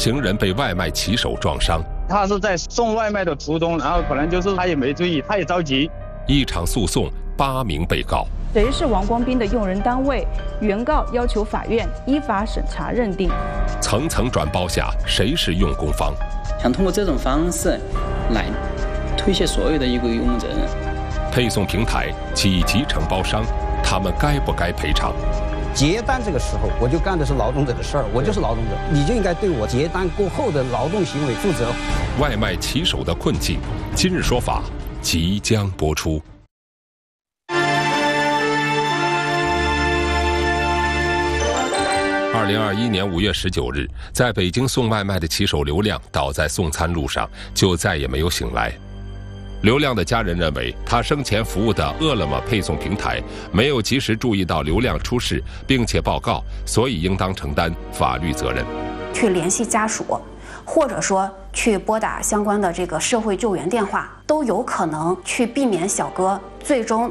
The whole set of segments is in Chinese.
行人被外卖骑手撞伤，他是在送外卖的途中，然后可能就是他也没注意，他也着急。一场诉讼，八名被告，谁是王光斌的用人单位？原告要求法院依法审查认定。层层转包下，谁是用工方？想通过这种方式，来推卸所有的一个用人。责任。配送平台几级承包商，他们该不该赔偿？接单这个时候，我就干的是劳动者的事儿，我就是劳动者，你就应该对我接单过后的劳动行为负责。外卖骑手的困境，今日说法即将播出。二零二一年五月十九日，在北京送外卖的骑手刘亮倒在送餐路上，就再也没有醒来。刘亮的家人认为，他生前服务的饿了么配送平台没有及时注意到刘亮出事并且报告，所以应当承担法律责任。去联系家属，或者说去拨打相关的这个社会救援电话，都有可能去避免小哥最终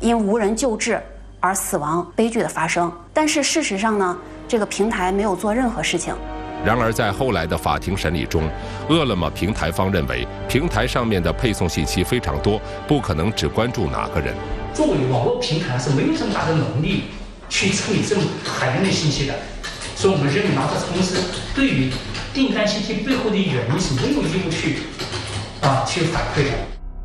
因无人救治而死亡悲剧的发生。但是事实上呢，这个平台没有做任何事情。然而，在后来的法庭审理中，饿了么平台方认为，平台上面的配送信息非常多，不可能只关注哪个人。作为网络平台是没有这么大的能力去处理这么海量的信息的，所以我们认为，拿特公司对于订单信息背后的原因是没有义务去啊去反馈的。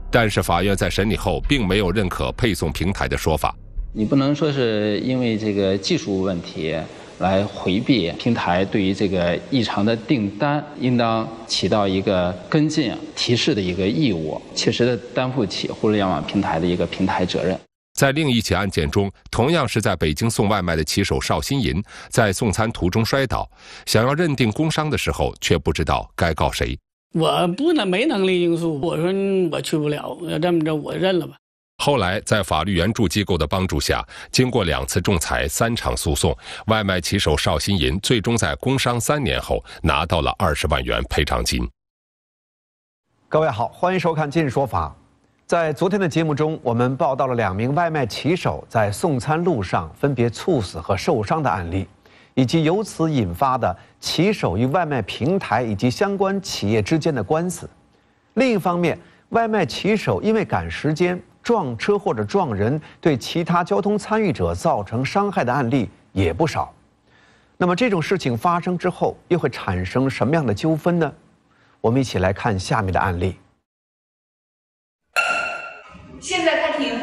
但是，法院在审理后并没有认可配送平台的说法。你不能说是因为这个技术问题。来回避平台对于这个异常的订单，应当起到一个跟进提示的一个义务，切实的担负起互联网平台的一个平台责任。在另一起案件中，同样是在北京送外卖的骑手邵新银，在送餐途中摔倒，想要认定工伤的时候，却不知道该告谁。我不能没能力应诉，我说我去不了，要这么着，我认了吧。后来，在法律援助机构的帮助下，经过两次仲裁、三场诉讼，外卖骑手邵新银最终在工伤三年后拿到了二十万元赔偿金。各位好，欢迎收看《今日说法》。在昨天的节目中，我们报道了两名外卖骑手在送餐路上分别猝死和受伤的案例，以及由此引发的骑手与外卖平台以及相关企业之间的官司。另一方面，外卖骑手因为赶时间。撞车或者撞人，对其他交通参与者造成伤害的案例也不少。那么这种事情发生之后，又会产生什么样的纠纷呢？我们一起来看下面的案例。现在开庭，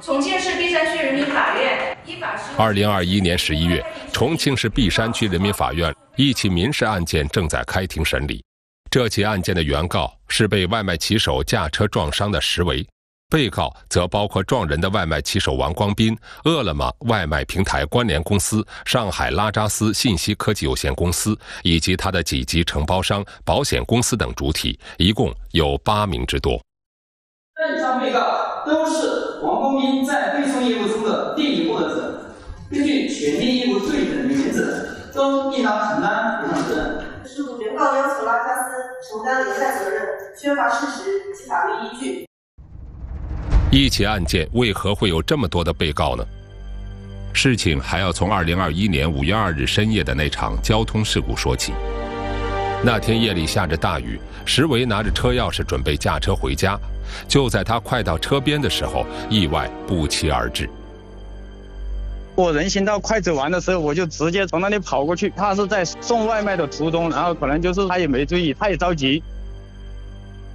重庆市璧山区人民法院依法。二零二一年十一月，重庆市璧山区人民法院一起民事案件正在开庭审理。这起案件的原告是被外卖骑手驾车撞伤的石维。被告则包括撞人的外卖骑手王光斌、饿了么外卖平台关联公司上海拉扎斯信息科技有限公司以及他的几级承包商、保险公司等主体，一共有八名之多。以上被告都是王光斌在配送业务中的第一获得者，根据权利义务罪的原则，都应当承担赔偿责任。至原告要求拉扎斯承担连带责任，缺乏事实及法律依据。一起案件为何会有这么多的被告呢？事情还要从2021年5月2日深夜的那场交通事故说起。那天夜里下着大雨，石维拿着车钥匙准备驾车回家，就在他快到车边的时候，意外不期而至。我人行道快走完的时候，我就直接从那里跑过去。他是在送外卖的途中，然后可能就是他也没注意，他也着急。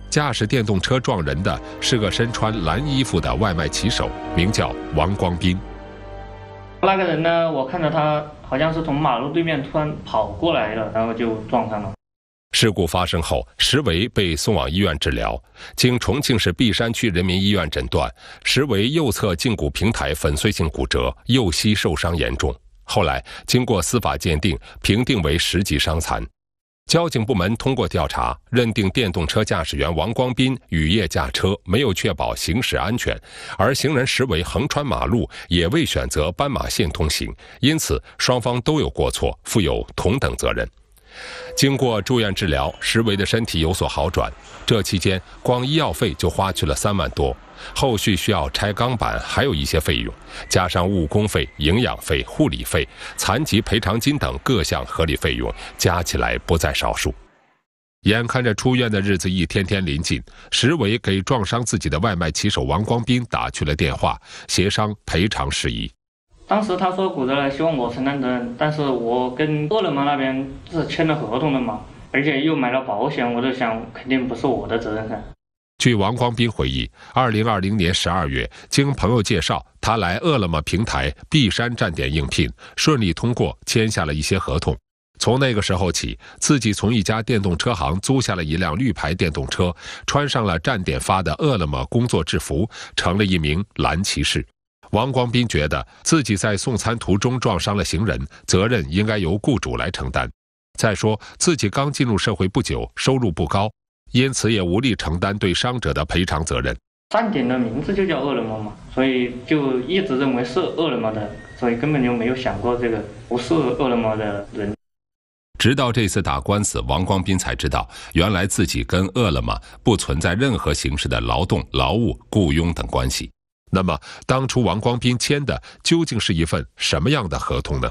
驾驶电动车撞人的是个身穿蓝衣服的外卖骑手，名叫王光斌。那个人呢，我看到他好像是从马路对面突然跑过来了，然后就撞上了。事故发生后，石维被送往医院治疗。经重庆市璧山区人民医院诊断，石维右侧胫骨平台粉碎性骨折，右膝受伤严重。后来经过司法鉴定，评定为十级伤残。交警部门通过调查认定，电动车驾驶员王光斌雨夜驾车没有确保行驶安全，而行人石维横穿马路也未选择斑马线通行，因此双方都有过错，负有同等责任。经过住院治疗，石维的身体有所好转，这期间光医药费就花去了三万多。后续需要拆钢板，还有一些费用，加上误工费、营养费、护理费、残疾赔偿金等各项合理费用，加起来不在少数。眼看着出院的日子一天天临近，石伟给撞伤自己的外卖骑手王光斌打去了电话，协商赔偿事宜。当时他说骨折了，希望我承担责任，但是我跟饿了么那边是签了合同的嘛，而且又买了保险，我就想肯定不是我的责任噻。据王光斌回忆，2020年12月，经朋友介绍，他来饿了么平台璧山站点应聘，顺利通过，签下了一些合同。从那个时候起，自己从一家电动车行租下了一辆绿牌电动车，穿上了站点发的饿了么工作制服，成了一名蓝骑士。王光斌觉得自己在送餐途中撞伤了行人，责任应该由雇主来承担。再说自己刚进入社会不久，收入不高。因此，也无力承担对伤者的赔偿责任。站点的名字就叫饿了么嘛，所以就一直认为是饿了么的，所以根本就没有想过这个不是饿了么的人。直到这次打官司，王光斌才知道，原来自己跟饿了么不存在任何形式的劳动、劳务、雇佣等关系。那么，当初王光斌签的究竟是一份什么样的合同呢？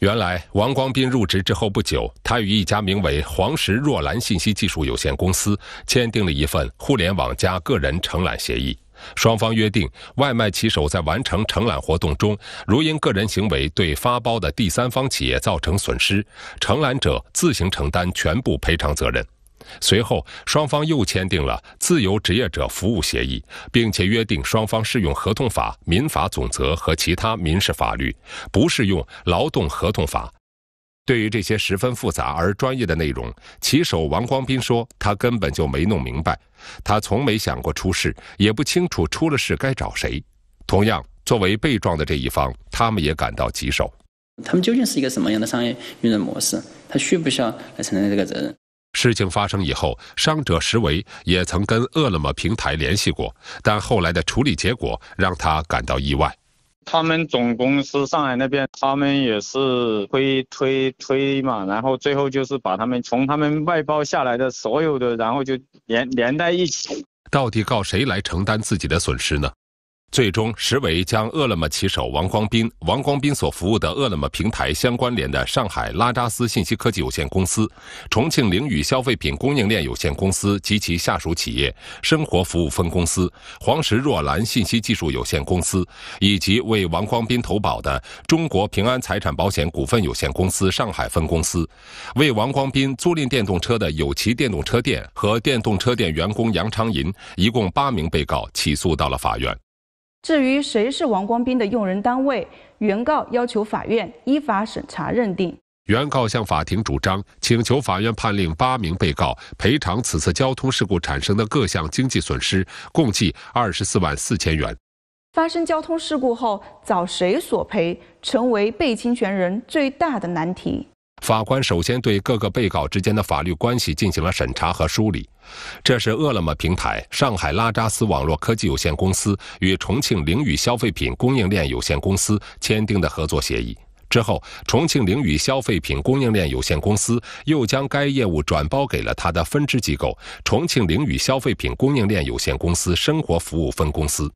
原来，王光斌入职之后不久，他与一家名为黄石若兰信息技术有限公司签订了一份互联网加个人承揽协议，双方约定，外卖骑手在完成承揽活动中，如因个人行为对发包的第三方企业造成损失，承揽者自行承担全部赔偿责任。随后，双方又签订了自由职业者服务协议，并且约定双方适用合同法、民法总则和其他民事法律，不适用劳动合同法。对于这些十分复杂而专业的内容，骑手王光斌说：“他根本就没弄明白，他从没想过出事，也不清楚出了事该找谁。”同样，作为被撞的这一方，他们也感到棘手。他们究竟是一个什么样的商业运营模式？他需不需要来承担这个责任？事情发生以后，伤者石维也曾跟饿了么平台联系过，但后来的处理结果让他感到意外。他们总公司上海那边，他们也是推推推嘛，然后最后就是把他们从他们外包下来的所有的，然后就连连在一起。到底告谁来承担自己的损失呢？最终，实为将饿了么骑手王光斌、王光斌所服务的饿了么平台相关联的上海拉扎斯信息科技有限公司、重庆凌宇消费品供应链有限公司及其下属企业生活服务分公司、黄石若兰信息技术有限公司，以及为王光斌投保的中国平安财产保险股份有限公司上海分公司，为王光斌租赁电动车的有骑电动车店和电动车店员工杨昌银，一共八名被告起诉到了法院。至于谁是王光斌的用人单位，原告要求法院依法审查认定。原告向法庭主张，请求法院判令八名被告赔偿此次交通事故产生的各项经济损失共计二十四万四千元。发生交通事故后，找谁索赔，成为被侵权人最大的难题。法官首先对各个被告之间的法律关系进行了审查和梳理，这是饿了么平台上海拉扎斯网络科技有限公司与重庆凌宇消费品供应链有限公司签订的合作协议。之后，重庆凌宇消费品供应链有限公司又将该业务转包给了他的分支机构——重庆凌宇消费品供应链有限公司生活服务分公司。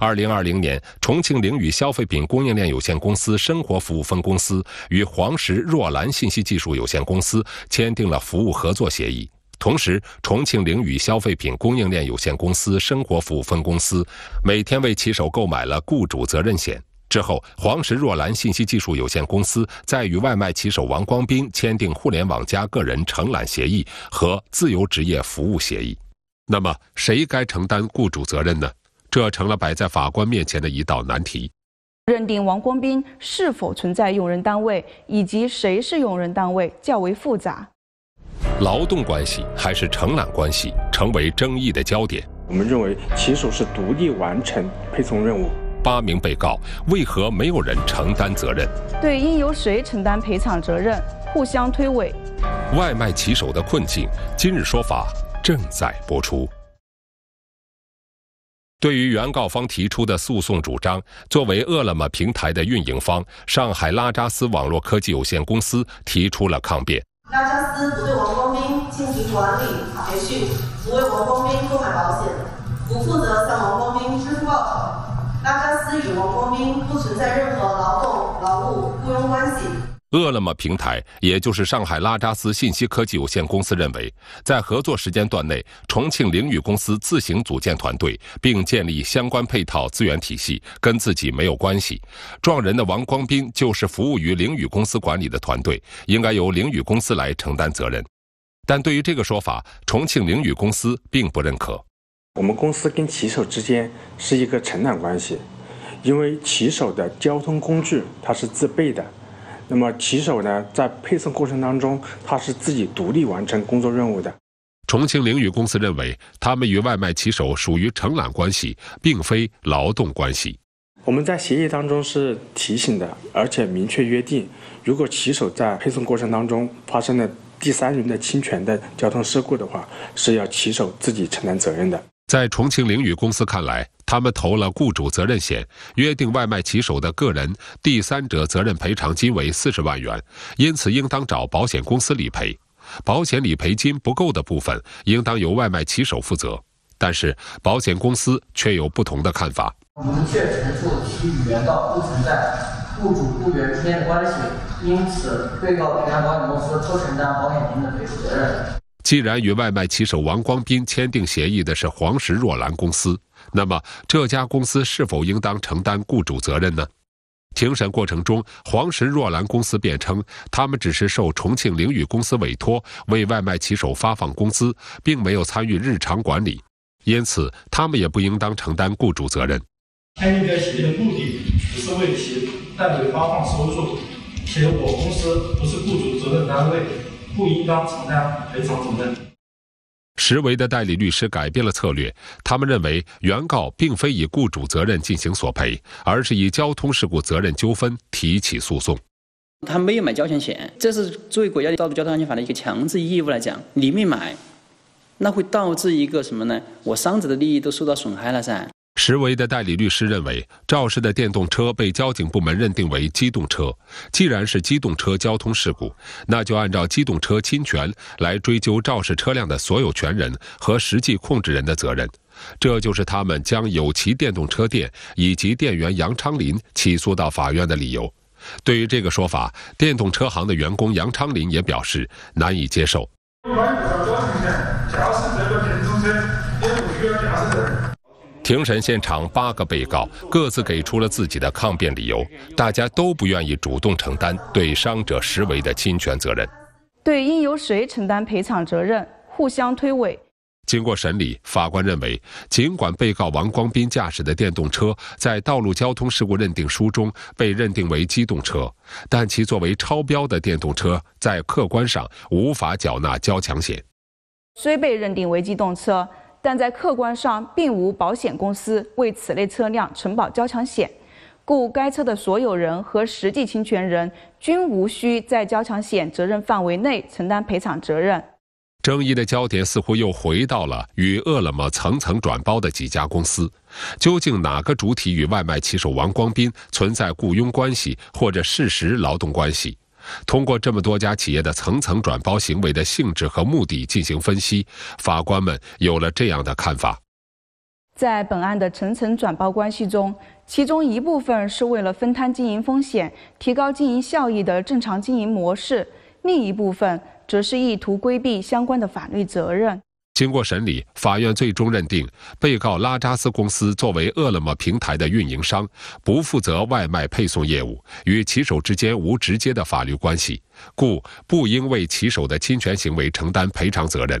二零二零年，重庆凌宇消费品供应链有限公司生活服务分公司与黄石若兰信息技术有限公司签订了服务合作协议。同时，重庆凌宇消费品供应链有限公司生活服务分公司每天为骑手购买了雇主责任险。之后，黄石若兰信息技术有限公司再与外卖骑手王光兵签订互联网加个人承揽协议和自由职业服务协议。那么，谁该承担雇主责任呢？这成了摆在法官面前的一道难题。认定王光斌是否存在用人单位，以及谁是用人单位较为复杂。劳动关系还是承揽关系，成为争议的焦点。我们认为骑手是独立完成配送任务。八名被告为何没有人承担责任？对，应由谁承担赔偿责任？互相推诿。外卖骑手的困境，今日说法正在播出。对于原告方提出的诉讼主张，作为饿了么平台的运营方，上海拉扎斯网络科技有限公司提出了抗辩。拉扎斯不对王光兵进行管理培训，不为王光兵购买保险，不负责向王光兵支付报酬。拉扎斯与王光兵不存在任何劳动、劳务、雇佣关系。饿了么平台，也就是上海拉扎斯信息科技有限公司认为，在合作时间段内，重庆凌宇公司自行组建团队并建立相关配套资源体系，跟自己没有关系。撞人的王光斌就是服务于凌宇公司管理的团队，应该由凌宇公司来承担责任。但对于这个说法，重庆凌宇公司并不认可。我们公司跟骑手之间是一个承揽关系，因为骑手的交通工具它是自备的。那么骑手呢，在配送过程当中，他是自己独立完成工作任务的。重庆凌宇公司认为，他们与外卖骑手属于承揽关系，并非劳动关系。我们在协议当中是提醒的，而且明确约定，如果骑手在配送过程当中发生了第三人的侵权的交通事故的话，是要骑手自己承担责任的。在重庆凌宇公司看来，他们投了雇主责任险，约定外卖骑手的个人第三者责任赔偿金为四十万元，因此应当找保险公司理赔。保险理赔金不够的部分，应当由外卖骑手负责。但是保险公司却有不同的看法，明确陈述其与原告不存在雇主雇员之间的关系，因此被告平安保险公司不承担保险金的赔付责任。既然与外卖骑手王光斌签订协议的是黄石若兰公司，那么这家公司是否应当承担雇主责任呢？庭审过程中，黄石若兰公司辩称，他们只是受重庆凌宇公司委托为外卖骑手发放工资，并没有参与日常管理，因此他们也不应当承担雇主责任。签订该协议的目的只是为其代理发放收入，且我公司不是雇主责任单位。不应当承担赔偿责任。石维的代理律师改变了策略，他们认为原告并非以雇主责任进行索赔，而是以交通事故责任纠纷提起诉讼。他没有买交强险，这是作为国家道路交通安全法的一个强制义务来讲，你没买，那会导致一个什么呢？我伤者的利益都受到损害了噻。石维的代理律师认为，肇事的电动车被交警部门认定为机动车，既然是机动车交通事故，那就按照机动车侵权来追究肇事车辆的所有权人和实际控制人的责任，这就是他们将有其电动车店以及店员杨昌林起诉到法院的理由。对于这个说法，电动车行的员工杨昌林也表示难以接受。庭审现场，八个被告各自给出了自己的抗辩理由，大家都不愿意主动承担对伤者实为的侵权责任。对，应由谁承担赔偿责任？互相推诿。经过审理，法官认为，尽管被告王光斌驾驶的电动车在道路交通事故认定书中被认定为机动车，但其作为超标的电动车，在客观上无法缴纳交强险。虽被认定为机动车。但在客观上并无保险公司为此类车辆承保交强险，故该车的所有人和实际侵权人均无需在交强险责任范围内承担赔偿责任。争议的焦点似乎又回到了与饿了么层层转包的几家公司，究竟哪个主体与外卖骑手王光斌存在雇佣关系或者事实劳动关系？通过这么多家企业的层层转包行为的性质和目的进行分析，法官们有了这样的看法：在本案的层层转包关系中，其中一部分是为了分摊经营风险、提高经营效益的正常经营模式，另一部分则是意图规避相关的法律责任。经过审理，法院最终认定，被告拉扎斯公司作为饿了么平台的运营商，不负责外卖配送业务，与骑手之间无直接的法律关系，故不应为骑手的侵权行为承担赔偿责任。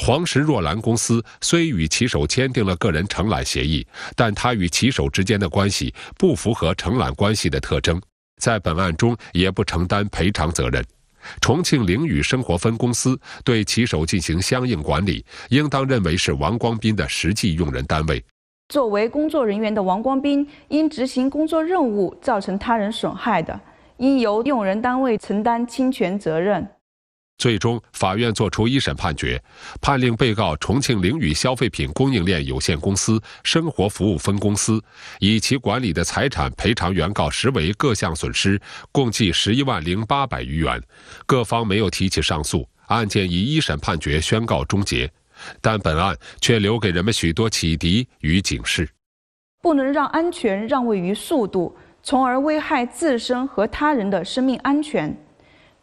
黄石若兰公司虽与骑手签订了个人承揽协议，但他与骑手之间的关系不符合承揽关系的特征，在本案中也不承担赔偿责任。重庆灵宇生活分公司对骑手进行相应管理，应当认为是王光斌的实际用人单位。作为工作人员的王光斌，因执行工作任务造成他人损害的，应由用人单位承担侵权责任。最终，法院作出一审判决，判令被告重庆凌宇消费品供应链有限公司生活服务分公司以其管理的财产赔偿原告实为各项损失共计十一万零八百余元。各方没有提起上诉，案件以一审判决宣告终结。但本案却留给人们许多启迪与警示：不能让安全让位于速度，从而危害自身和他人的生命安全。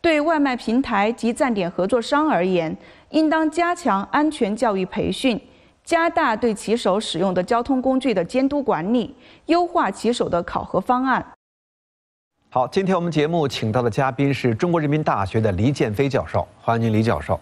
对外卖平台及站点合作商而言，应当加强安全教育培训，加大对骑手使用的交通工具的监督管理，优化骑手的考核方案。好，今天我们节目请到的嘉宾是中国人民大学的李建飞教授，欢迎您李教授。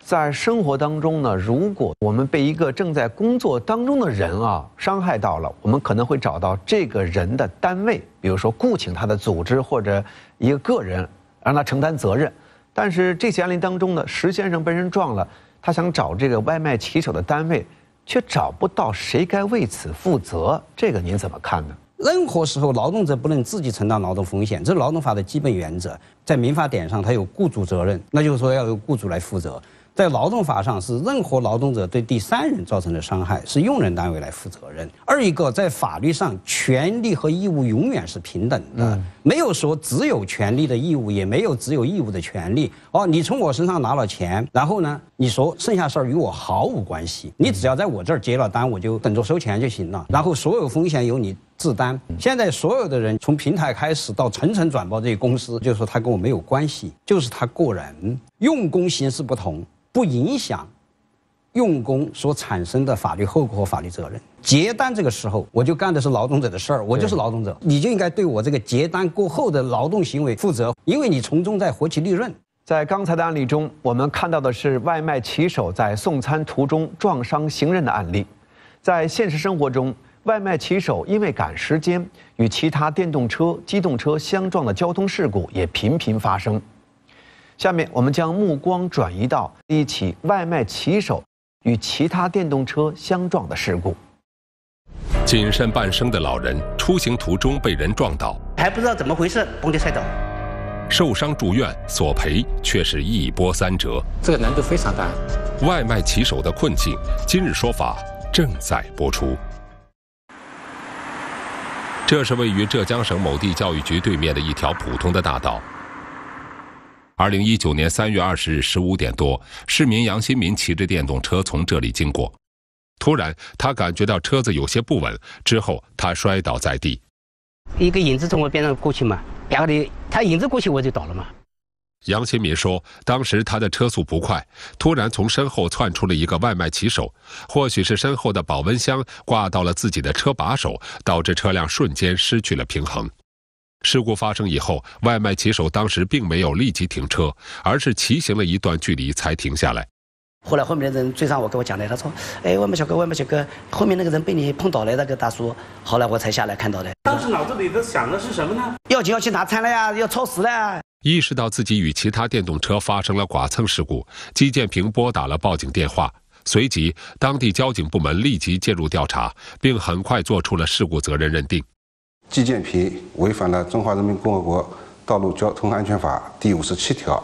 在生活当中呢，如果我们被一个正在工作当中的人啊伤害到了，我们可能会找到这个人的单位，比如说雇请他的组织或者一个个人。让他承担责任，但是这起案例当中呢，石先生被人撞了，他想找这个外卖骑手的单位，却找不到谁该为此负责。这个您怎么看呢？任何时候，劳动者不能自己承担劳动风险，这是劳动法的基本原则，在民法典上，它有雇主责任，那就是说要由雇主来负责。在劳动法上，是任何劳动者对第三人造成的伤害，是用人单位来负责任。二一个，在法律上，权利和义务永远是平等的，没有说只有权利的义务，也没有只有义务的权利。哦，你从我身上拿了钱，然后呢，你说剩下事儿与我毫无关系，你只要在我这儿接了单，我就等着收钱就行了，然后所有风险由你。自单，现在所有的人从平台开始到层层转包这些公司，就说他跟我没有关系，就是他个人用工形式不同，不影响用工所产生的法律后果和法律责任。接单这个时候，我就干的是劳动者的事儿，我就是劳动者，你就应该对我这个接单过后的劳动行为负责，因为你从中在获取利润。在刚才的案例中，我们看到的是外卖骑手在送餐途中撞伤行人的案例，在现实生活中。外卖骑手因为赶时间，与其他电动车、机动车相撞的交通事故也频频发生。下面我们将目光转移到一起外卖骑手与其他电动车相撞的事故。谨慎半生的老人出行途中被人撞倒，还不知道怎么回事，直接摔倒，受伤住院，索赔却是一波三折。这个难度非常大。外卖骑手的困境，今日说法正在播出。这是位于浙江省某地教育局对面的一条普通的大道。二零一九年三月二十日十五点多，市民杨新民骑着电动车从这里经过，突然他感觉到车子有些不稳，之后他摔倒在地。一个影子从我边上过去嘛，然后呢，他影子过去我就倒了嘛。杨新民说：“当时他的车速不快，突然从身后窜出了一个外卖骑手，或许是身后的保温箱挂到了自己的车把手，导致车辆瞬间失去了平衡。事故发生以后，外卖骑手当时并没有立即停车，而是骑行了一段距离才停下来。后来后面的人追上我，跟我讲的，他说：‘哎，外卖小哥，外卖小哥，后面那个人被你碰倒了，那个大叔。’后来我才下来看到的。当时脑子里都想的是什么呢？要紧，要去拿餐了呀，要超时了。”意识到自己与其他电动车发生了剐蹭事故，季建平拨打了报警电话。随即，当地交警部门立即介入调查，并很快做出了事故责任认定。季建平违反了《中华人民共和国道路交通安全法》第五十七条，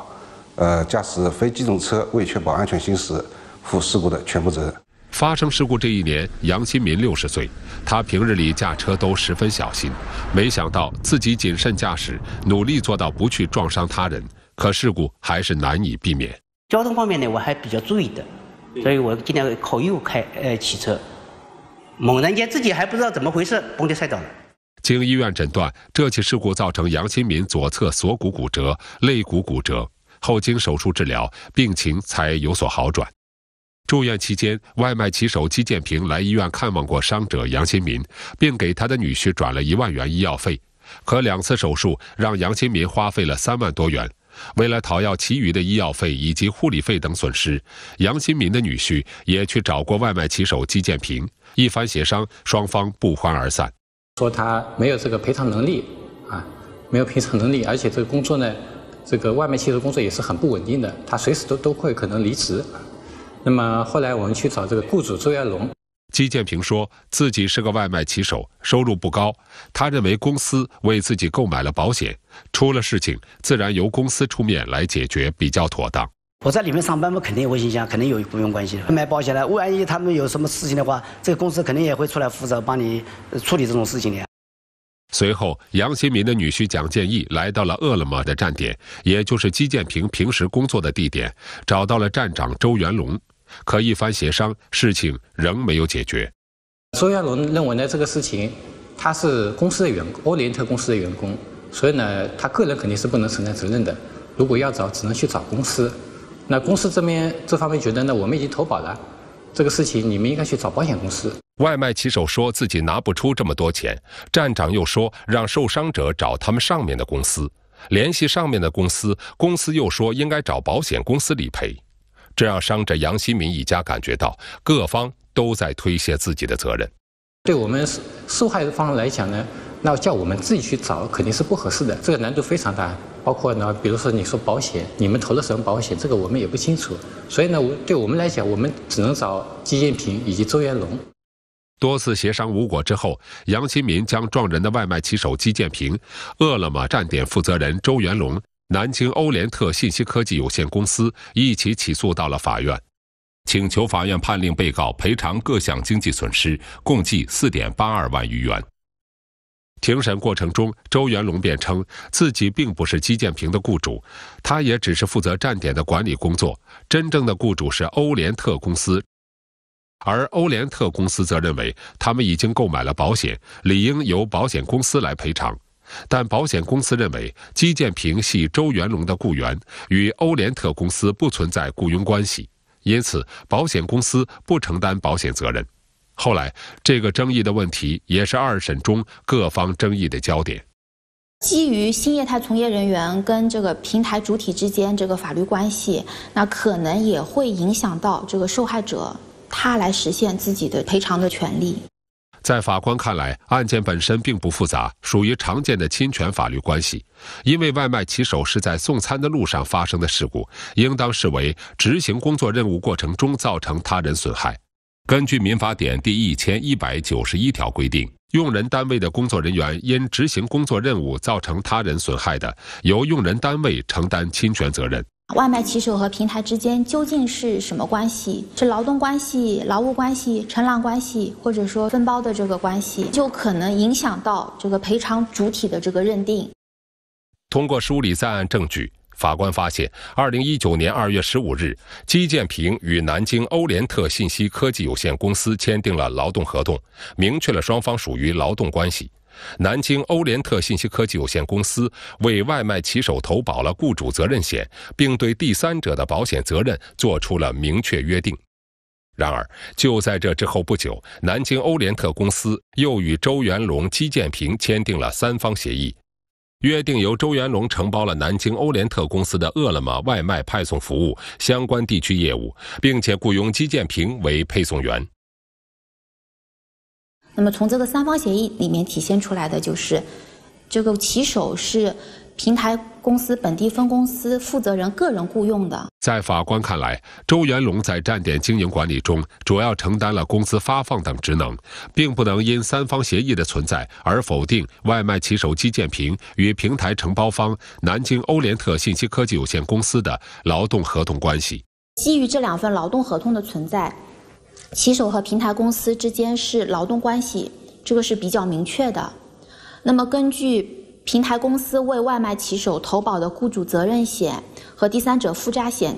呃，驾驶非机动车未确保安全行驶，负事故的全部责任。发生事故这一年，杨新民六十岁，他平日里驾车都十分小心，没想到自己谨慎驾驶，努力做到不去撞伤他人，可事故还是难以避免。交通方面呢，我还比较注意的，所以我今天靠右开呃骑车，猛然间自己还不知道怎么回事，嘣就摔倒了。经医院诊断，这起事故造成杨新民左侧锁骨骨折、肋骨骨折，后经手术治疗，病情才有所好转。住院期间，外卖骑手姬建平来医院看望过伤者杨新民，并给他的女婿转了一万元医药费。可两次手术让杨新民花费了三万多元。为了讨要其余的医药费以及护理费等损失，杨新民的女婿也去找过外卖骑手姬建平，一番协商，双方不欢而散。说他没有这个赔偿能力啊，没有赔偿能力，而且这个工作呢，这个外卖骑手工作也是很不稳定的，他随时都都会可能离职。那么后来我们去找这个雇主周元龙。姬建平说自己是个外卖骑手，收入不高。他认为公司为自己购买了保险，出了事情自然由公司出面来解决比较妥当。我在里面上班嘛，肯定有影响，肯定有雇佣关系的。买保险了，万一他们有什么事情的话，这个公司肯定也会出来负责帮你处理这种事情的。随后，杨新民的女婿蒋建义来到了饿了么的站点，也就是姬建平平时工作的地点，找到了站长周元龙。可一番协商，事情仍没有解决。周亚龙认为呢，这个事情他是公司的员工，欧联特公司的员工，所以呢，他个人肯定是不能承担责任的。如果要找，只能去找公司。那公司这边这方面觉得呢，我们已经投保了，这个事情你们应该去找保险公司。外卖骑手说自己拿不出这么多钱，站长又说让受伤者找他们上面的公司，联系上面的公司，公司又说应该找保险公司理赔。这让伤者杨新民一家感觉到，各方都在推卸自己的责任。对我们受害方来讲呢，那叫我们自己去找肯定是不合适的，这个难度非常大。包括呢，比如说你说保险，你们投了什么保险，这个我们也不清楚。所以呢，我对我们来讲，我们只能找姬建平以及周元龙。多次协商无果之后，杨新民将撞人的外卖骑手姬建平、饿了么站点负责人周元龙。南京欧联特信息科技有限公司一起起诉到了法院，请求法院判令被告赔偿各项经济损失共计四点八二万余元。庭审过程中，周元龙辩称自己并不是姬建平的雇主，他也只是负责站点的管理工作，真正的雇主是欧联特公司。而欧联特公司则认为，他们已经购买了保险，理应由保险公司来赔偿。但保险公司认为，姬建平系周元龙的雇员，与欧联特公司不存在雇佣关系，因此保险公司不承担保险责任。后来，这个争议的问题也是二审中各方争议的焦点。基于新业态从业人员跟这个平台主体之间这个法律关系，那可能也会影响到这个受害者他来实现自己的赔偿的权利。在法官看来，案件本身并不复杂，属于常见的侵权法律关系。因为外卖骑手是在送餐的路上发生的事故，应当视为执行工作任务过程中造成他人损害。根据《民法典》第一千一百九十一条规定，用人单位的工作人员因执行工作任务造成他人损害的，由用人单位承担侵权责任。外卖骑手和平台之间究竟是什么关系？是劳动关系、劳务关系、承揽关系，或者说分包的这个关系，就可能影响到这个赔偿主体的这个认定。通过梳理在案证据，法官发现，二零一九年二月十五日，姬建平与南京欧联特信息科技有限公司签订了劳动合同，明确了双方属于劳动关系。南京欧联特信息科技有限公司为外卖骑手投保了雇主责任险，并对第三者的保险责任做出了明确约定。然而，就在这之后不久，南京欧联特公司又与周元龙、姬建平签订了三方协议，约定由周元龙承包了南京欧联特公司的饿了么外卖派送服务相关地区业务，并且雇佣姬建平为配送员。那么从这个三方协议里面体现出来的就是，这个骑手是平台公司本地分公司负责人个人雇佣的。在法官看来，周元龙在站点经营管理中主要承担了工资发放等职能，并不能因三方协议的存在而否定外卖骑手姬建平与平台承包方南京欧联特信息科技有限公司的劳动合同关系。基于这两份劳动合同的存在。骑手和平台公司之间是劳动关系，这个是比较明确的。那么根据平台公司为外卖骑手投保的雇主责任险和第三者附加险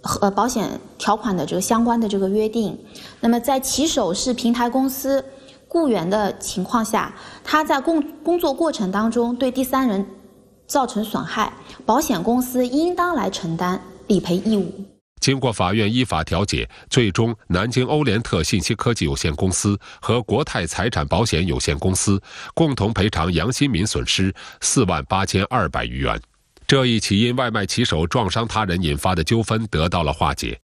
和保险条款的这个相关的这个约定，那么在骑手是平台公司雇员的情况下，他在工工作过程当中对第三人造成损害，保险公司应当来承担理赔义务。经过法院依法调解，最终南京欧联特信息科技有限公司和国泰财产保险有限公司共同赔偿杨新民损失四万八千二百余元。这一起因外卖骑手撞伤他人引发的纠纷得到了化解。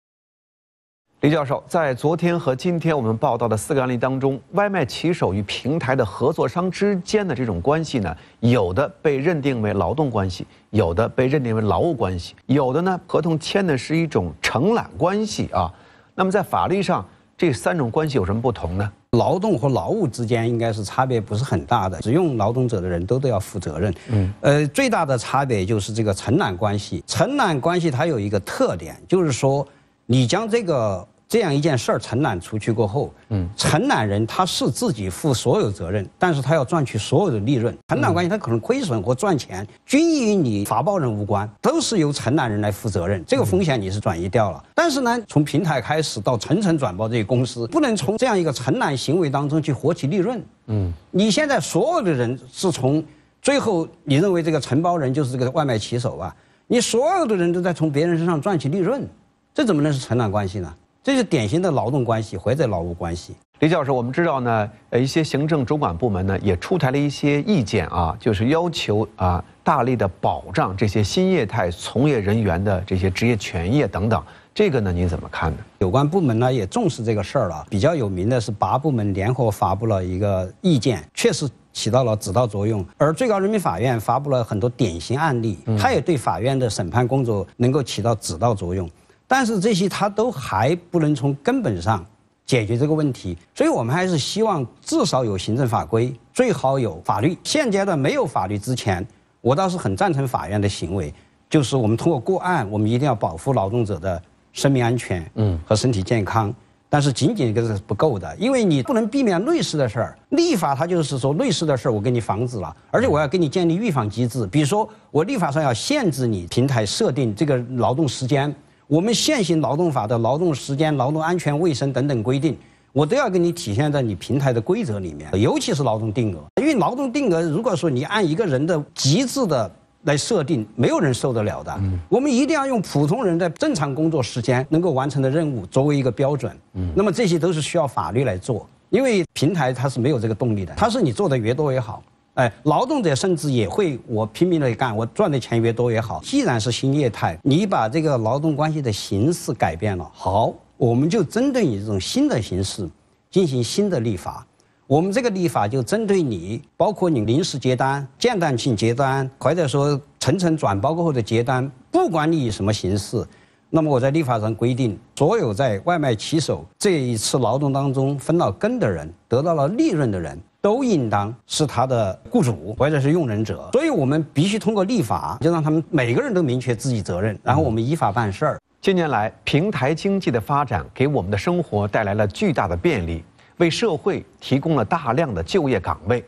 李教授，在昨天和今天我们报道的四个案例当中，外卖骑手与平台的合作商之间的这种关系呢，有的被认定为劳动关系，有的被认定为劳务关系，有的呢，合同签的是一种承揽关系啊。那么在法律上，这三种关系有什么不同呢？劳动和劳务之间应该是差别不是很大的，使用劳动者的人都都要负责任。嗯，呃，最大的差别就是这个承揽关系。承揽关系它有一个特点，就是说，你将这个。这样一件事儿承揽出去过后，嗯，承揽人他是自己负所有责任，但是他要赚取所有的利润。承揽关系他可能亏损或赚钱均与你发包人无关，都是由承揽人来负责任。这个风险你是转移掉了。但是呢，从平台开始到层层转包这些公司，不能从这样一个承揽行为当中去获取利润。嗯，你现在所有的人是从最后你认为这个承包人就是这个外卖骑手吧？你所有的人都在从别人身上赚取利润，这怎么能是承揽关系呢？这是典型的劳动关系或者劳务关系。李教授，我们知道呢，呃，一些行政主管部门呢也出台了一些意见啊，就是要求啊，大力的保障这些新业态从业人员的这些职业权益等等。这个呢，您怎么看呢？有关部门呢也重视这个事儿了，比较有名的是八部门联合发布了一个意见，确实起到了指导作用。而最高人民法院发布了很多典型案例，它也对法院的审判工作能够起到指导作用。但是这些它都还不能从根本上解决这个问题，所以我们还是希望至少有行政法规，最好有法律。现阶段没有法律之前，我倒是很赞成法院的行为，就是我们通过个案，我们一定要保护劳动者的生命安全，嗯，和身体健康。但是仅仅这是不够的，因为你不能避免类似的事儿。立法它就是说类似的事儿我给你防止了，而且我要给你建立预防机制，比如说我立法上要限制你平台设定这个劳动时间。我们现行劳动法的劳动时间、劳动安全卫生等等规定，我都要给你体现在你平台的规则里面，尤其是劳动定额，因为劳动定额如果说你按一个人的极致的来设定，没有人受得了的。我们一定要用普通人在正常工作时间能够完成的任务作为一个标准。嗯，那么这些都是需要法律来做，因为平台它是没有这个动力的，它是你做的越多越好。哎，劳动者甚至也会我拼命的干，我赚的钱越多越好。既然是新业态，你把这个劳动关系的形式改变了，好，我们就针对你这种新的形式进行新的立法。我们这个立法就针对你，包括你临时接单、间断性接单，或者说层层转包过后的接单，不管你以什么形式，那么我在立法上规定，所有在外卖骑手这一次劳动当中分了羹的人，得到了利润的人。都应当是他的雇主或者是用人者，所以我们必须通过立法，就让他们每个人都明确自己责任，然后我们依法办事儿。近年来，平台经济的发展给我们的生活带来了巨大的便利，为社会提供了大量的就业岗位。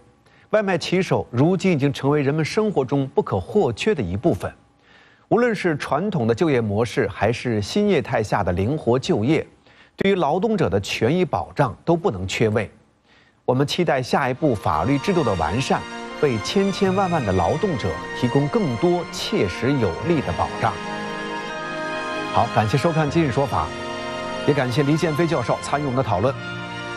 外卖骑手如今已经成为人们生活中不可或缺的一部分。无论是传统的就业模式，还是新业态下的灵活就业，对于劳动者的权益保障都不能缺位。我们期待下一步法律制度的完善，为千千万万的劳动者提供更多切实有力的保障。好，感谢收看今日说法，也感谢黎建飞教授参与我们的讨论。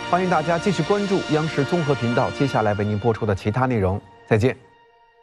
欢迎大家继续关注央视综合频道接下来为您播出的其他内容。再见。